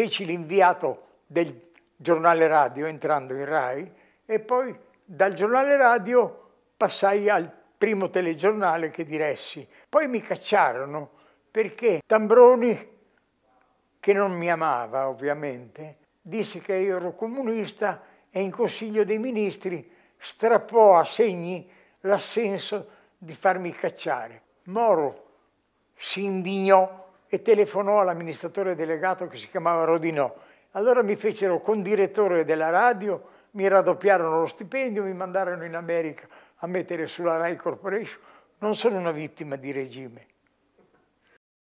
feci l'inviato del giornale radio entrando in RAI e poi dal giornale radio passai al primo telegiornale che diressi. Poi mi cacciarono perché Tambroni, che non mi amava ovviamente, disse che io ero comunista e in Consiglio dei Ministri strappò a segni l'assenso di farmi cacciare. Moro si indignò e telefonò all'amministratore delegato che si chiamava Rodinò. Allora mi fecero condirettore della radio, mi raddoppiarono lo stipendio, mi mandarono in America a mettere sulla Rai Corporation. Non sono una vittima di regime.